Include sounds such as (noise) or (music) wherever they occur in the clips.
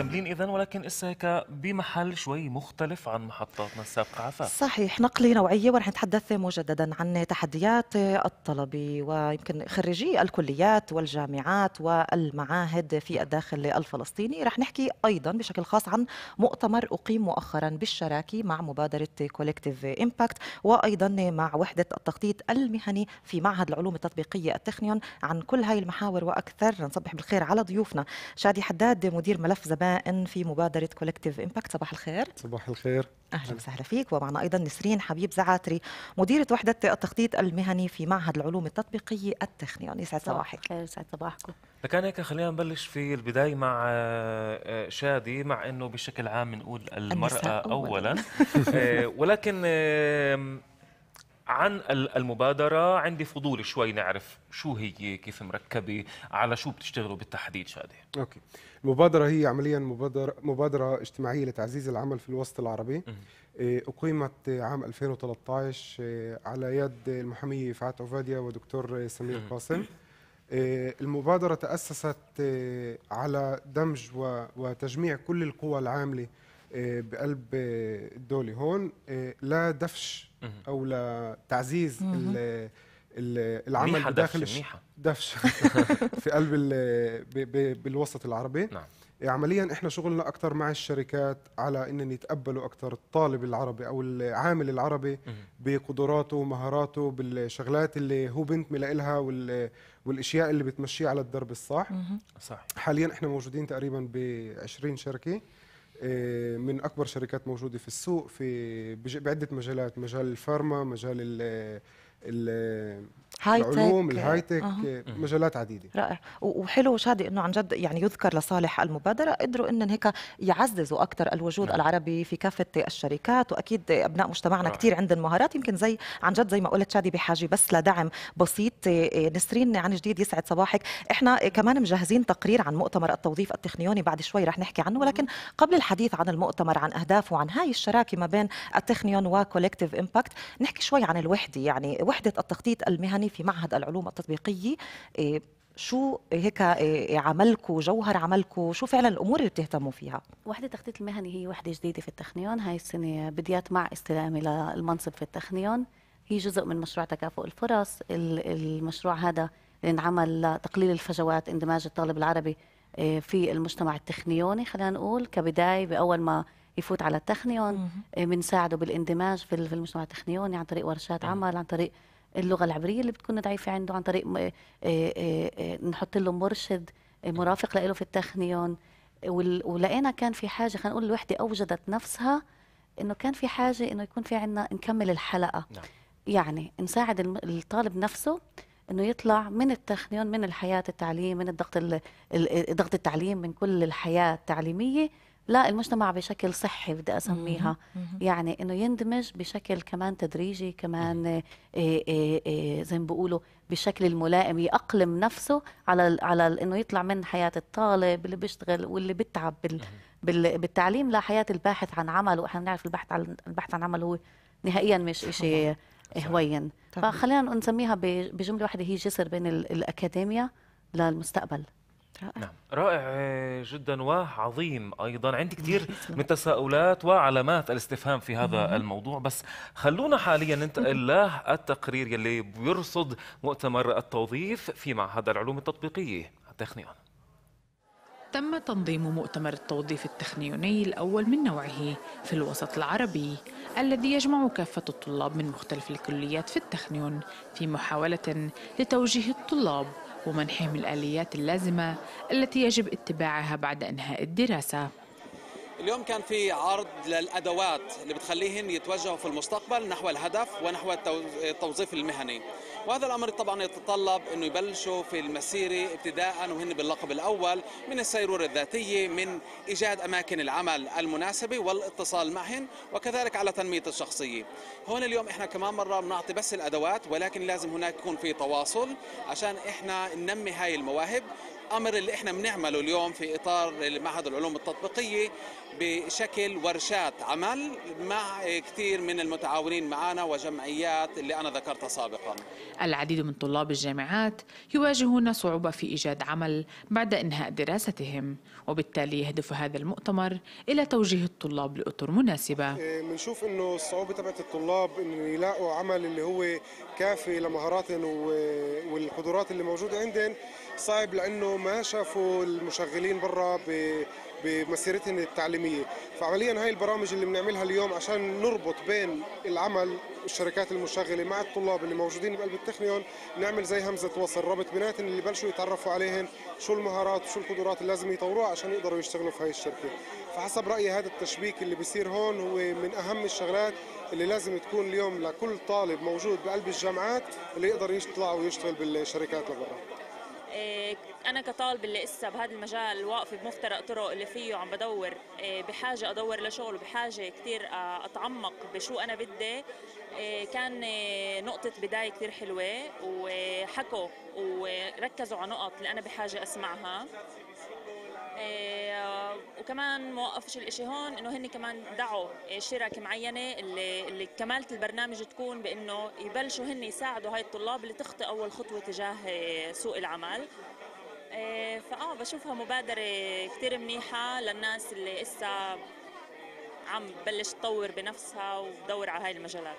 مكملين اذا ولكن اسا هيك بمحل شوي مختلف عن محطاتنا السابقه عفا صحيح نقله نوعيه ورح نتحدث مجددا عن تحديات الطلبه ويمكن خريجي الكليات والجامعات والمعاهد في الداخل الفلسطيني رح نحكي ايضا بشكل خاص عن مؤتمر اقيم مؤخرا بالشراكه مع مبادره كولكتيف امباكت وايضا مع وحده التخطيط المهني في معهد العلوم التطبيقيه التخنيون عن كل هاي المحاور واكثر نصبح بالخير على ضيوفنا شادي حداد مدير ملف زبائن ان في مبادره كولكتيف امباكت صباح الخير صباح الخير اهلا وسهلا فيك ومعنا ايضا نسرين حبيب زعاتري مديره وحده التخطيط المهني في معهد العلوم التطبيقيه التخنيون يسعد صباحك خير يسعد صباحكم لكان هيك خلينا نبلش في البدايه مع آه، آه، شادي مع انه بشكل عام بنقول المراه اولا, أولاً. (laughs) آه، ولكن عن المبادرة عندي فضول شوي نعرف شو هي كيف مركبة على شو بتشتغلوا بالتحديد شادي أوكي المبادرة هي عمليا مبادرة, مبادرة اجتماعية لتعزيز العمل في الوسط العربي آه، أقيمت عام 2013 آه، على يد المحامية فعات عفادية ودكتور آه، سمير قاسم المبادرة تأسست على دمج وتجميع كل القوى العاملة آه، بقلب الدولي آه، هون آه، لا دفش او لا تعزيز ال العمل داخل دفش, دفش (laughs) في قلب بالوسط العربي نعم. إيه، عمليا احنا شغلنا اكثر مع الشركات على ان يتقبلوا اكثر الطالب العربي او العامل العربي بقدراته ومهاراته بالشغلات اللي هو بنت لها والاشياء اللي بتمشيه على الدرب الصح صح حاليا احنا موجودين تقريبا ب 20 شركه آه، من اكبر شركات موجوده في السوق في بعده مجالات مجال الفارما مجال هاي العلوم الهاي تك أه. مجالات عديده رائع وحلو شادي انه عن جد يعني يذكر لصالح المبادره قدروا ان هيك يعززوا اكثر الوجود نعم. العربي في كافه الشركات واكيد ابناء مجتمعنا كثير عندهم مهارات يمكن زي عن جد زي ما قلت شادي بحاجه بس لدعم بسيط آه، آه، نسرين عن جديد يسعد صباحك احنا آه، كمان مجهزين تقرير عن مؤتمر التوظيف التخنيوني بعد شوي رح نحكي عنه ولكن قبل الحديث عن المؤتمر عن اهدافه وعن هاي الشراكه ما بين التخنيون وكولكتيف امباكت نحكي شوي عن الوحده يعني وحده التخطيط المهني في معهد العلوم التطبيقيه إيه، شو هيك إيه، عملكم جوهر عملكم شو فعلا الامور اللي بتهتموا فيها وحده التخطيط المهني هي وحده جديده في التخنيون هاي السنه بديت مع استلامي للمنصب في التخنيون هي جزء من مشروع تكافؤ الفرص المشروع هذا انعمل لتقليل الفجوات اندماج الطالب العربي إيه، في المجتمع التخنيوني خلينا نقول كبدايه باول ما يفوت على التخنيون بنساعده آه، بالاندماج في المجتمع التخنيوني عن طريق ورشات طيب. عمل عن طريق اللغه العبريه اللي بتكون ضعيفه عنده عن طريق آه، آه، نحط له مرشد طيب. مرافق له في التخنيون ولقينا كان في حاجه خلينا نقول الوحده اوجدت نفسها انه كان في حاجه انه يكون في عندنا نكمل الحلقه نعم. يعني نساعد الطالب نفسه انه يطلع من التخنيون من الحياه التعليم من الضغط الضغط التعليم من كل الحياه التعليميه لا المجتمع بشكل صحي بدي اسميها يعني انه يندمج بشكل كمان تدريجي كمان إيه إيه إيه زي ما بيقولوا بشكل الملائم يأقلم نفسه على على انه يطلع من حياه الطالب اللي بيشتغل واللي بتعب بال بال بالتعليم لحياه الباحث عن عمل واحنا بنعرف البحث عن البحث عن عمل هو نهائيا مش شيء آه، هوين فخلينا نسميها بجمله واحده هي جسر بين الاكاديميا للمستقبل رائع نعم رائع جدا وعظيم ايضا عندي كثير من تساؤلات وعلامات الاستفهام في هذا الموضوع بس خلونا حاليا ننتقل للتقرير يلي بيرصد مؤتمر التوظيف في معهد العلوم التطبيقيه التخنيون تم تنظيم مؤتمر التوظيف التخنيوني الأول من نوعه في الوسط العربي الذي يجمع كافة الطلاب من مختلف الكليات في التخنيون في محاولة لتوجيه الطلاب ومنحهم الآليات اللازمة التي يجب اتباعها بعد إنهاء الدراسة اليوم كان في عرض للادوات اللي بتخليهم يتوجهوا في المستقبل نحو الهدف ونحو التوظيف المهني وهذا الأمر طبعا يتطلب أنه يبلشوا في المسيرة ابتداء وهن باللقب الأول من السيرورة الذاتية من إيجاد أماكن العمل المناسبة والاتصال معهن وكذلك على تنمية الشخصية هون اليوم إحنا كمان مرة بنعطي بس الأدوات ولكن لازم هناك يكون في تواصل عشان إحنا ننمي هاي المواهب الامر اللي احنا بنعمله اليوم في اطار معهد العلوم التطبيقيه بشكل ورشات عمل مع كثير من المتعاونين معنا وجمعيات اللي انا ذكرتها سابقا. العديد من طلاب الجامعات يواجهون صعوبه في ايجاد عمل بعد انهاء دراستهم، وبالتالي يهدف هذا المؤتمر الى توجيه الطلاب لاطر مناسبه. إيه، بنشوف انه الصعوبه تبعت الطلاب انه يلاقوا عمل اللي هو كافي لمهاراتهم والقدرات اللي موجوده عندهم صعب لانه ما شافوا المشغلين برا بمسيرتهن التعليميه فعمليا هاي البرامج اللي بنعملها اليوم عشان نربط بين العمل الشركات المشغله مع الطلاب اللي موجودين بقلب التخنيون نعمل زي همزه وصل ربط بيناتهم اللي بلشوا يتعرفوا عليهن شو المهارات وشو القدرات اللي لازم يطوروها عشان يقدروا يشتغلوا في هاي الشركه فحسب رايي هذا التشبيك اللي بيصير هون هو من اهم الشغلات اللي لازم تكون اليوم لكل طالب موجود بقلب الجامعات اللي يقدر يطلع ويشتغل بالشركات لبرا إيه، انا كطالب اللي لسه بهذا المجال واقفه بمفترق طرق اللي فيه عم بدور إيه، بحاجه ادور لشغل بحاجه كثير اتعمق بشو انا بدي إيه، كان نقطه بدايه كثير حلوه وحكوا وركزوا على نقط اللي انا بحاجه اسمعها وكمان ما وقفش الإشي هون إنه هن كمان دعوا شركة معينة اللي, اللي كمالة البرنامج تكون بإنه يبلشوا هن يساعدوا هاي الطلاب اللي تخطي أول خطوة تجاه آه، سوق العمل آه، فآه بشوفها مبادرة كتير منيحة للناس اللي إسا عم بلش تطور بنفسها وتدور على هاي المجالات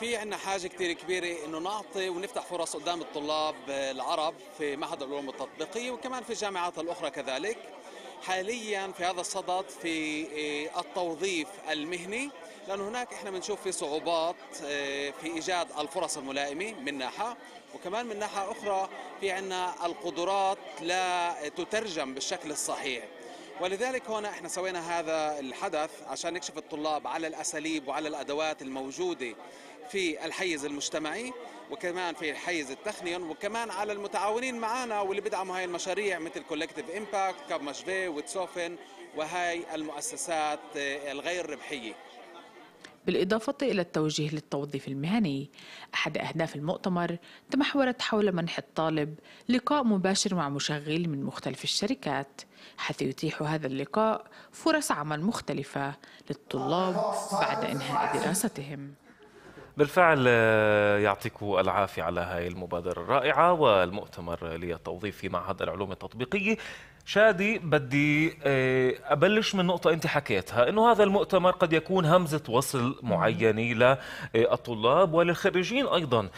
في عندنا حاجة كتير كبيرة إنه نعطي ونفتح فرص قدام الطلاب آه، العرب في معهد العلوم التطبيقية وكمان في الجامعات الأخرى كذلك حاليا في هذا الصدد في آه، التوظيف المهني لأن هناك إحنا بنشوف في صعوبات آه، في إيجاد الفرص الملائمة من ناحية وكمان من ناحية أخرى في عنا القدرات لا تترجم بالشكل الصحيح ولذلك هنا احنا سوينا هذا الحدث عشان نكشف الطلاب على الاساليب وعلى الادوات الموجوده في الحيز المجتمعي وكمان في الحيز التقني وكمان على المتعاونين معنا واللي بدعموا هاي المشاريع مثل كولكتيف امباكت كاب مشفي وتسوفن وهاي المؤسسات الغير ربحيه بالإضافة إلى التوجيه للتوظيف المهني أحد أهداف المؤتمر تمحورت حول منح الطالب لقاء مباشر مع مشغل من مختلف الشركات حيث يتيح هذا اللقاء فرص عمل مختلفة للطلاب بعد إنهاء دراستهم بالفعل آه، يعطيك العافية على هاي المبادرة الرائعة والمؤتمر للتوظيف في معهد العلوم التطبيقية شادي بدي آه، أبلش من نقطة أنت حكيتها أنه هذا المؤتمر قد يكون همزة وصل معينة للطلاب آه، وللخريجين أيضا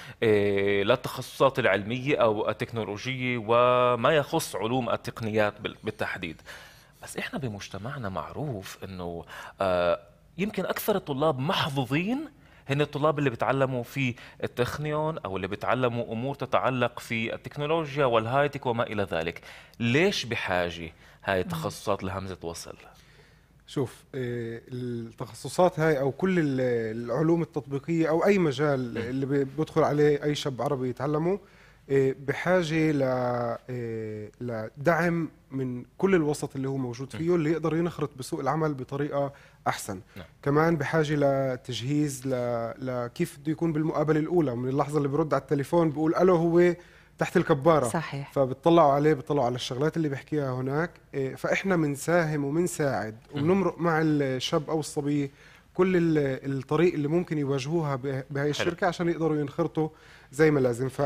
للتخصصات العلمية أو التكنولوجية وما يخص علوم التقنيات بالتحديد بس إحنا بمجتمعنا معروف أنه يمكن أكثر الطلاب محظوظين هن الطلاب اللي بتعلموا في التخنيون او اللي بتعلموا امور تتعلق في التكنولوجيا والهايتك وما الى ذلك ليش بحاجه هاي التخصصات لهمزه وصل شوف آه، التخصصات هاي او كل العلوم التطبيقيه او اي مجال اللي بدخل عليه اي شاب عربي يتعلمه آه، بحاجه ل آه، لدعم من كل الوسط اللي هو موجود فيه اللي يقدر ينخرط بسوق العمل بطريقه احسن نعم. كمان بحاجه لتجهيز ل... لكيف بده يكون بالمقابله الاولى من اللحظه اللي برد على التليفون بقول الو هو تحت الكباره صحيح فبتطلعوا عليه بتطلعوا على الشغلات اللي بحكيها هناك آه، فاحنا بنساهم وبنساعد وبنمرق مع الشاب او الصبيه كل الطريق اللي ممكن يواجهوها بهاي الشركه حلو. عشان يقدروا ينخرطوا زي ما لازم ف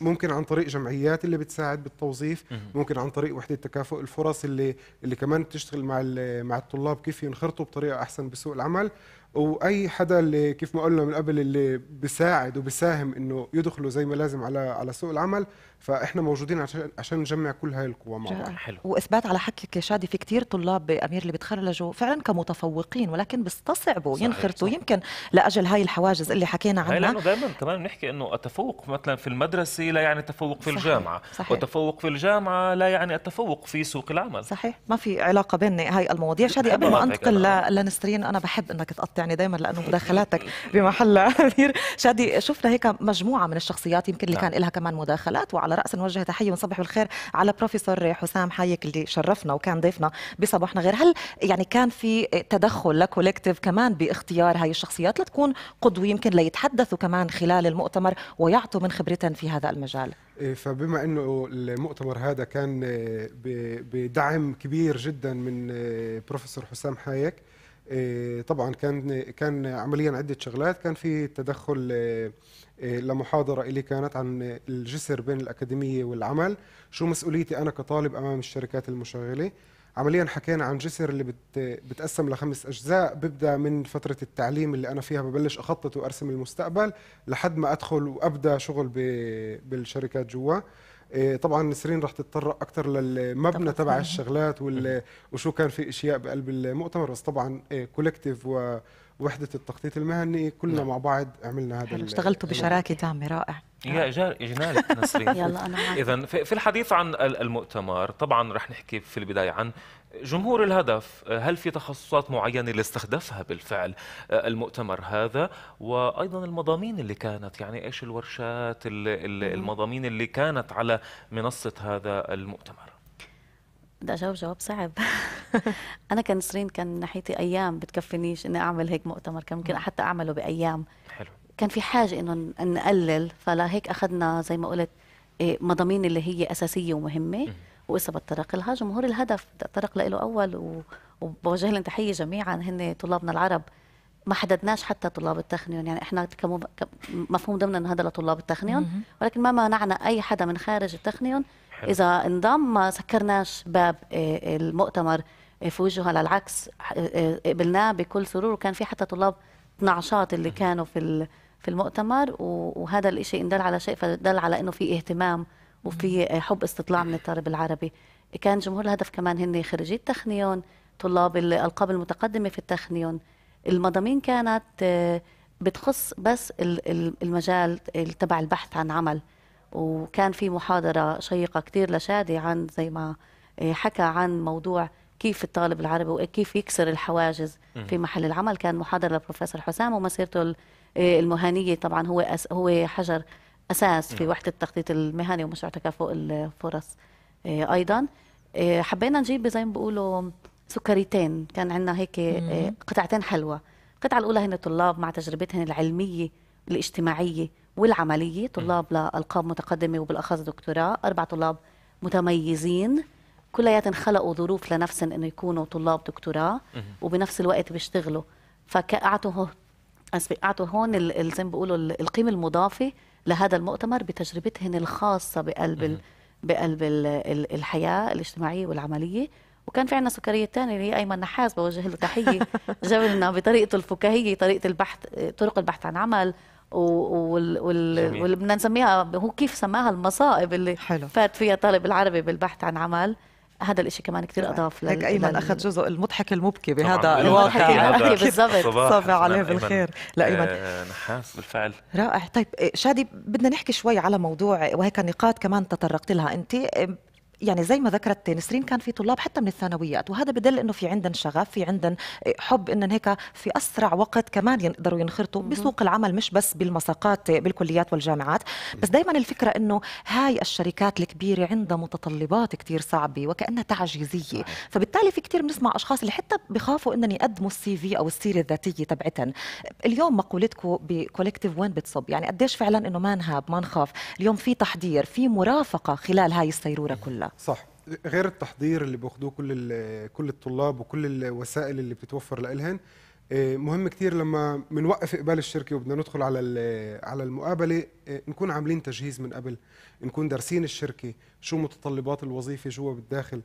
ممكن عن طريق جمعيات اللي بتساعد بالتوظيف ممكن عن طريق وحده تكافؤ الفرص اللي اللي كمان بتشتغل مع مع الطلاب كيف ينخرطوا بطريقه احسن بسوق العمل واي حدا اللي كيف ما قلنا من قبل اللي بيساعد وبيساهم انه يدخلوا زي ما لازم على على سوق العمل فاحنا موجودين عشان عشان نجمع كل هاي القوى مع بعض حلو واثبات على حكيك يا شادي في كثير طلاب بامير اللي بتخرجوا فعلا كمتفوقين ولكن بيستصعبوا ينخرطوا يمكن لاجل هاي الحواجز اللي حكينا عنها لانه دائما كمان بنحكي انه التفوق مثلا في المدرسه لا يعني التفوق في صحيح. الجامعه صحيح. وتفوق في الجامعه لا يعني التفوق في سوق العمل صحيح ما في علاقه بين هاي المواضيع شادي قبل ما انتقل لنسترين انا بحب انك تقطع يعني دائما لانه مداخلاتك بمحلها كثير شادي شفنا هيك مجموعه من الشخصيات يمكن اللي نعم. كان لها كمان مداخلات وعلى راس نوجه تحيه ونصبح بالخير على بروفيسور حسام حايك اللي شرفنا وكان ضيفنا بصباحنا غير هل يعني كان في تدخل لكولكتيف كمان باختيار هاي الشخصيات لتكون قدوه يمكن ليتحدثوا كمان خلال المؤتمر ويعطوا من خبرتهم في هذا المجال إيه، فبما انه المؤتمر هذا كان آه، بدعم كبير جدا من آه، بروفيسور حسام حايك آه، طبعا كان كان عمليا عده شغلات كان في تدخل آه، آه، لمحاضره اللي كانت عن الجسر بين الاكاديميه والعمل شو مسؤوليتي انا كطالب امام الشركات المشغله عمليا حكينا عن جسر اللي بت بتقسم لخمس اجزاء ببدا من فتره التعليم اللي انا فيها ببلش اخطط وارسم المستقبل لحد ما ادخل وابدا شغل بالشركات جوا إيه، طبعا نسرين رح تتطرق اكثر للمبنى تبع (laughs) الشغلات وشو كان في اشياء بقلب المؤتمر بس طبعا كولكتيف إيه، ووحده التخطيط المهني كلنا نعم. مع بعض عملنا هذا اشتغلتوا بشراكه تامه رائع آه. يا اجمالك نسرين (laughs) يلا انا اذا في الحديث عن المؤتمر طبعا رح نحكي في البدايه عن جمهور الهدف هل في تخصصات معينه اللي استهدفها بالفعل آه، المؤتمر هذا وايضا المضامين اللي كانت يعني ايش الورشات المضامين اللي كانت على منصه هذا المؤتمر بدي اجاوب جواب صعب (laughs) انا كنسرين كان ناحيتي ايام بتكفينيش اني اعمل هيك مؤتمر كان ممكن حتى اعمله بايام حلو كان في حاجه انه نقلل فلهيك اخذنا زي ما قلت إيه، مضامين اللي هي اساسيه ومهمه وقصة بتطرق لها جمهور الهدف تطرق له أول وبوجه لهم تحية جميعا هن طلابنا العرب ما حددناش حتى طلاب التخنيون يعني احنا مفهوم ضمن انه هذا لطلاب التخنيون ولكن ما منعنا اي حدا من خارج التخنيون اذا انضم ما سكرناش باب إيه، المؤتمر إيه، في وجهه على العكس قبلناه بكل سرور وكان في حتى طلاب 12 اللي كانوا في ال... في المؤتمر وهذا الشيء إن دل على شيء فدل على أنه في اهتمام وفي حب استطلاع من الطالب العربي كان جمهور الهدف كمان هن خريجي التخنيون طلاب الألقاب المتقدمة في التخنيون المضامين كانت بتخص بس المجال تبع البحث عن عمل وكان في محاضرة شيقة كثير لشادي عن زي ما إيه، حكى عن موضوع كيف الطالب العربي وكيف يكسر الحواجز في محل العمل كان محاضرة للبروفيسور حسام ومسيرته آه، المهنيه طبعا هو أس هو حجر اساس في نعم. وحده التخطيط المهني ومشروع تكافؤ الفرص آه، ايضا آه، حبينا نجيب زي ما بيقولوا سكريتين كان عندنا هيك قطعتين حلوه القطعه الاولى هن طلاب مع تجربتهم العلميه الاجتماعيه والعمليه طلاب لالقاب متقدمه وبالاخص دكتوراه اربع طلاب متميزين كلياتهم خلقوا ظروف لنفسهم انه يكونوا طلاب دكتوراه وبنفس الوقت بيشتغلوا فاعطوا اعطوا هون زي ما بيقولوا القيمه المضافه لهذا المؤتمر بتجربتهن الخاصه بقلب بقلب الحياه الاجتماعيه والعمليه وكان في عندنا سكرية تانية اللي هي أيمن نحاس بوجه له تحية (laughs) جابلنا بطريقته الفكاهية طريقة البحث طرق البحث عن عمل وال وال واللي بدنا نسميها هو كيف سماها المصائب اللي حلو. فات فيها طالب العربي بالبحث عن عمل هذا الإشي كمان كثير أضاف لل... هيك أيمن لل... أخذ جزء المضحك المبكي بهذا الواقع بالضبط صافي عليه بالخير لأيمن آه نحاس بالفعل رائع طيب شادي بدنا نحكي شوي على موضوع وهيك نقاط كمان تطرقت لها أنت يعني زي ما ذكرت نسرين كان في طلاب حتى من الثانويات وهذا بدل انه في عندن شغف في عندن حب ان هيك في اسرع وقت كمان يقدروا ينخرطوا بسوق العمل مش بس بالمساقات بالكليات والجامعات بس دائما الفكره انه هاي الشركات الكبيره عندها متطلبات كثير صعبه وكانها تعجيزيه فبالتالي في كثير بنسمع اشخاص اللي حتى بخافوا انهم يقدموا السي في او السيره الذاتيه تبعتهم اليوم مقولتكم بكولكتيف وين بتصب يعني قديش فعلا انه ما نهاب ما نخاف اليوم في تحضير في مرافقه خلال هاي السيروره كلها الدوله صح غير التحضير اللي بياخدوه كل كل الطلاب وكل الوسائل اللي بتتوفر لإلهن آه، مهم كتير لما بنوقف اقبال الشركه وبدنا ندخل على على المقابله آه، نكون عاملين تجهيز من قبل نكون دارسين الشركه شو متطلبات الوظيفه جوا بالداخل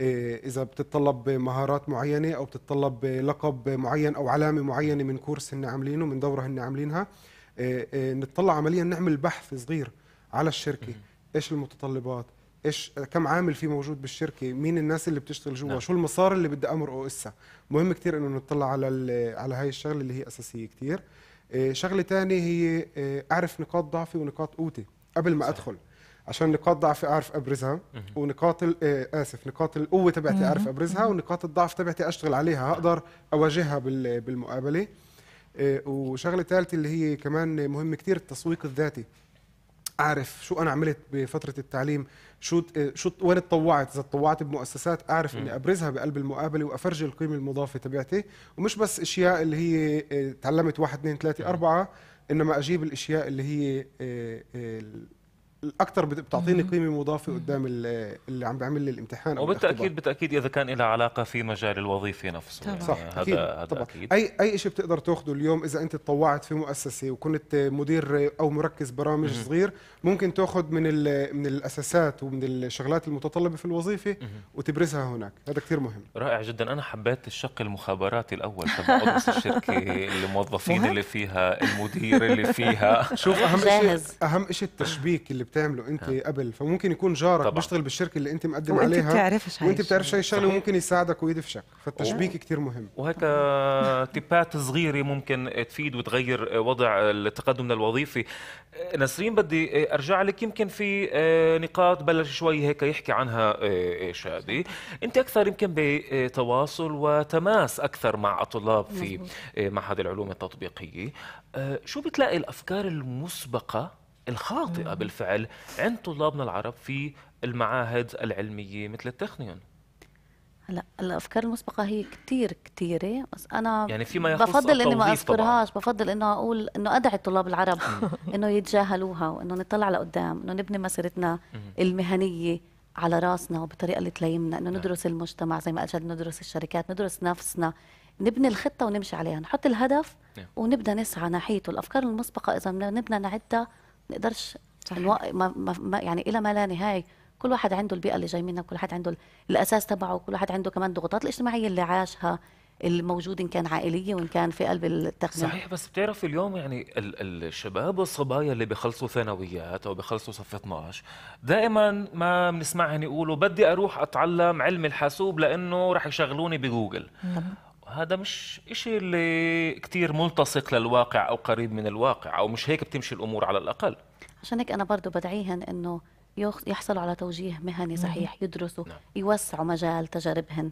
آه، اذا بتتطلب مهارات معينه او بتتطلب لقب معين او علامه معينه من كورس هن عاملينه من دوره هن عاملينها نتطلع عمليا نعمل بحث صغير على الشركه ايش المتطلبات ايش كم عامل في موجود بالشركه مين الناس اللي بتشتغل جوا نعم. شو المسار اللي بدي امرقه قصة مهم كثير انه نطلع على على هاي الشغله اللي هي اساسيه كثير آه، شغله ثانيه هي آه، اعرف نقاط ضعفي ونقاط قوتي قبل ما صح. ادخل عشان نقاط ضعفي اعرف ابرزها ونقاط آه، اسف نقاط القوه تبعتي اعرف ابرزها ونقاط الضعف تبعتي اشتغل عليها اقدر اواجهها بالمقابله وشغله ثالثه اللي هي كمان مهم كثير التسويق الذاتي اعرف شو انا عملت بفتره التعليم شو شو وين اتطوعت اذا اتطوعت بمؤسسات اعرف اني ابرزها بقلب المقابله وافرجي القيمه المضافه تبعتي ومش بس اشياء اللي هي آه، تعلمت واحد اثنين ثلاثه اربعه انما اجيب الاشياء اللي هي آه، آه، الاكثر بتعطيني قيمه مضافه قدام اللي عم بعمل لي الامتحان او وبالتاكيد بالتاكيد اذا كان لها علاقه في مجال الوظيفه نفسه طبعا. يعني صح هذا أكيد. هذا طبعا. اكيد اي اي شيء بتقدر تاخده اليوم اذا انت تطوعت في مؤسسه وكنت مدير او مركز برامج مم. صغير ممكن تاخذ من من الاساسات ومن الشغلات المتطلبه في الوظيفه وتبرزها هناك هذا كثير مهم رائع جدا انا حبيت الشق المخابراتي الاول تبع الشركه (laughs) الموظفين اللي فيها المدير اللي فيها شوف اهم شيء اهم شيء التشبيك اللي بتعمله انت ها. قبل فممكن يكون جارك طبعا. بيشتغل بالشركه اللي انت مقدم وانت عليها بتعرفش وانت بتعرفش هاي الشغله وممكن يساعدك ويدفشك فالتشبيك كثير مهم وهيك آه، تيبات صغيره ممكن تفيد وتغير آه، وضع التقدم الوظيفي آه، نسرين بدي ارجع لك يمكن في نقاط بلش شوي هيك يحكي عنها شادي انت اكثر يمكن بتواصل وتماس اكثر مع الطلاب في معهد العلوم التطبيقيه شو بتلاقي الافكار المسبقه الخاطئه بالفعل عند طلابنا العرب في المعاهد العلميه مثل التخنيون هلا الافكار المسبقه هي كثير كثيره بس انا يعني فيما يخص بفضل اني ما اذكرهاش بفضل انه اقول انه ادعي الطلاب العرب (laughs) انه يتجاهلوها وانه نطلع لقدام انه نبني مسيرتنا المهنيه على راسنا وبالطريقه اللي تليمنا انه نعم. ندرس المجتمع زي ما قلت ندرس الشركات ندرس نفسنا نبني الخطه ونمشي عليها نحط الهدف نعم. ونبدا نسعى ناحيته الافكار المسبقه اذا نبدا نعدها نقدرش صح. ما... ما... يعني الى ما لا نهايه كل واحد عنده البيئه اللي جاي منها كل واحد عنده الاساس تبعه كل واحد عنده كمان الضغوطات الاجتماعيه اللي عاشها الموجود ان كان عائليه وان كان في قلب التخزين صحيح بس بتعرف اليوم يعني الشباب والصبايا اللي بخلصوا ثانويات او بخلصوا صف 12 دائما ما بنسمعهم يقولوا بدي اروح اتعلم علم الحاسوب لانه راح يشغلوني بجوجل هذا مش شيء اللي كثير ملتصق للواقع أو قريب من الواقع أو مش هيك بتمشي الأمور على الأقل عشان هيك أنا برضه بدعيهم أنه يحصلوا على توجيه مهني نعم. صحيح يدرسوا نعم. يوسعوا مجال تجاربهن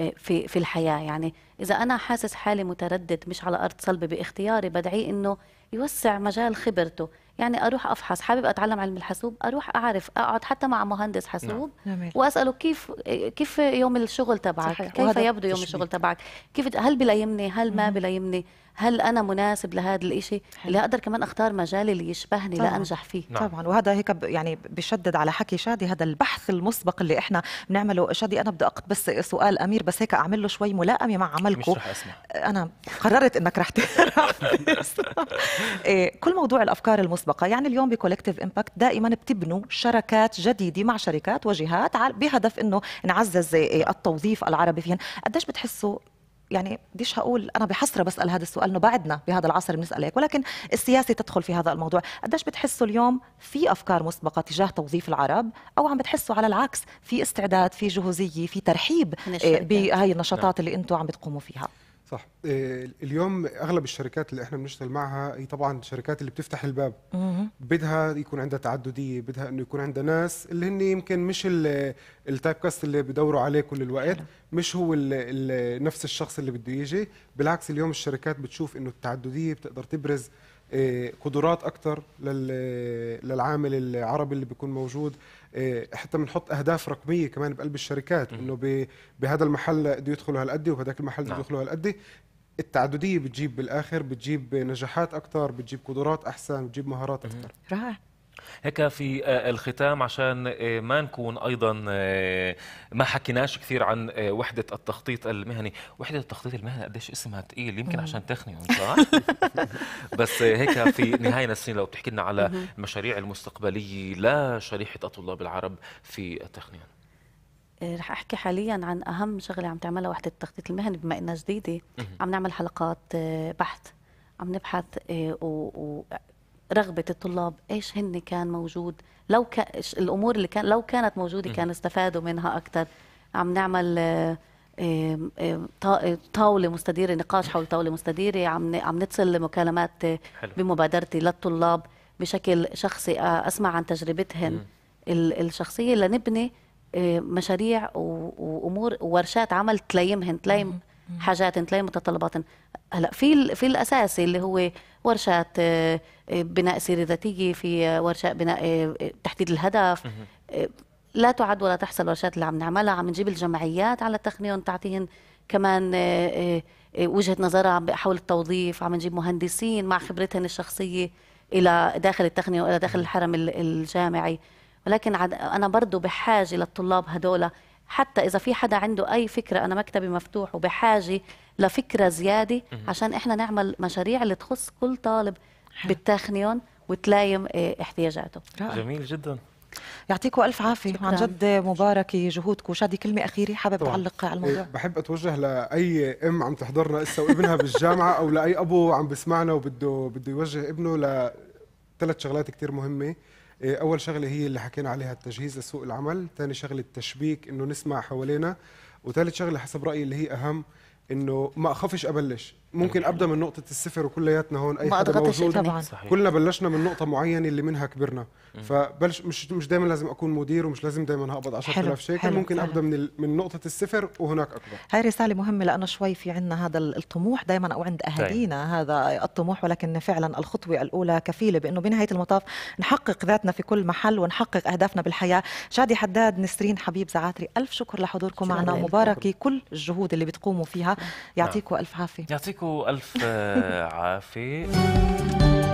آه، في في الحياه يعني اذا انا حاسس حالي متردد مش على ارض صلبه باختياري بدعيه انه يوسع مجال خبرته يعني اروح افحص حابب اتعلم علم الحاسوب اروح اعرف اقعد حتى مع مهندس نعم. حاسوب نعم. واساله كيف كيف يوم الشغل تبعك صحيح. كيف يبدو يوم الشغل تبعك كيف هل بلايمني هل ما بلايمني هل انا مناسب لهذا الشيء اللي اقدر كمان اختار مجال اللي يشبهني طبعاً. لانجح فيه نعم. طبعا وهذا هيك يعني بشدد على حكي شادي هذا البحث المسبق اللي احنا بنعمله شادي انا بدي اقط بس سؤال امير بس هيك اعمل له شوي ملائمه مع عملكم انا قررت انك رح (laughs) تعرف (laughs) إيه، كل موضوع الافكار المسبقه المسبقه يعني اليوم بكولكتيف امباكت دائما بتبنوا شراكات جديده مع شركات وجهات بهدف انه نعزز آه، التوظيف العربي فيهن قديش بتحسوا يعني بديش هقول انا بحسره بسال هذا السؤال انه بعدنا بهذا العصر بنسال هيك ولكن السياسه تدخل في هذا الموضوع قديش بتحسوا اليوم في افكار مسبقه تجاه توظيف العرب او عم بتحسوا على العكس في استعداد في جهوزيه في ترحيب آه، بهي النشاطات اللي انتم عم بتقوموا فيها صح آه، اليوم اغلب الشركات اللي احنا بنشتغل معها هي طبعا الشركات اللي بتفتح الباب بدها يكون عندها تعدديه بدها انه يكون عندها ناس اللي هن يمكن مش التايب كاست اللي بدوروا عليه كل الوقت مش هو الـ الـ نفس الشخص اللي بده يجي بالعكس اليوم الشركات بتشوف انه التعدديه بتقدر تبرز آه، قدرات اكثر للعامل العربي اللي بيكون موجود إيه، حتى بنحط اهداف رقميه كمان بقلب الشركات انه بهذا المحل بده يدخلوا هالقد وبهذاك المحل بده نعم. يدخلوا هالقد التعدديه بتجيب بالاخر بتجيب نجاحات اكثر بتجيب قدرات احسن بتجيب مهارات اكثر رائع هيك في آه، الختام عشان آه، ما نكون ايضا آه، ما حكيناش كثير عن وحده التخطيط المهني، وحده التخطيط المهني قديش اسمها ثقيل يمكن عشان تخنيهم صح؟ (laughs) بس هيك في نهايه السنه لو بتحكي لنا على المشاريع المستقبليه لشريحه الطلاب العرب في التخنيون. رح احكي حاليا عن اهم شغله عم تعملها وحده التخطيط المهني بما انها جديده عم نعمل حلقات بحث عم نبحث رغبه الطلاب ايش هن كان موجود لو ك... الامور اللي كان لو كانت موجوده كان استفادوا منها اكثر عم نعمل آه، آه، آه، طاوله مستديره نقاش حول طاوله مستديره عم عم نتصل لمكالمات بمبادرتي للطلاب بشكل شخصي اسمع عن تجربتهم الشخصيه لنبني مشاريع وامور وورشات عمل تليمهن تليم حاجات تلاقي متطلبات هلا في في الاساسي اللي هو ورشات آه، آه، بناء سيره ذاتيه في ورشات بناء آه، تحديد الهدف لا تعد ولا تحصى الورشات اللي عم نعملها عم نجيب الجمعيات على التخنيون تعطيهم كمان وجهه نظرها حول التوظيف عم نجيب مهندسين مع خبرتهم الشخصيه الى داخل التخنيون الى داخل الحرم الجامعي ولكن انا برضه بحاجه للطلاب هدول حتى اذا في حدا عنده اي فكره انا مكتبي مفتوح وبحاجه لفكره زياده عشان احنا نعمل مشاريع اللي تخص كل طالب بالتخنيون وتلايم آه، احتياجاته جميل جدا يعطيكم الف عافيه عن جد مباركه جهودكم شادي كلمه اخيره حابب تعلق على الموضوع إيه، بحب اتوجه لاي ام عم تحضرنا هسه وابنها بالجامعه او لاي ابو عم بسمعنا وبده بده يوجه ابنه لثلاث شغلات كثير مهمه إيه، اول شغله هي اللي حكينا عليها التجهيز لسوق العمل ثاني شغله التشبيك انه نسمع حوالينا وثالث شغله حسب رايي اللي هي اهم انه ما اخافش ابلش ممكن ابدا من نقطه الصفر وكلياتنا هون اي حدا موجود طبعا كلنا بلشنا من نقطه معينه اللي منها كبرنا فبلش مش مش دائما لازم اكون مدير ومش لازم دائما هقبض 10000 شيكل ممكن ابدا من من نقطه الصفر وهناك اكبر هاي رساله مهمه لانه شوي في عندنا هذا الطموح دائما او عند طيب. اهالينا هذا الطموح ولكن فعلا الخطوه الاولى كفيله بانه بنهايه المطاف نحقق ذاتنا في كل محل ونحقق اهدافنا بالحياه شادي حداد نسرين حبيب زعاتري الف شكر لحضوركم معنا مباركه كل الجهود اللي بتقوموا فيها نعم. يعطيكم الف عافيه يعطيكم يعطيكم ألف آه، عافية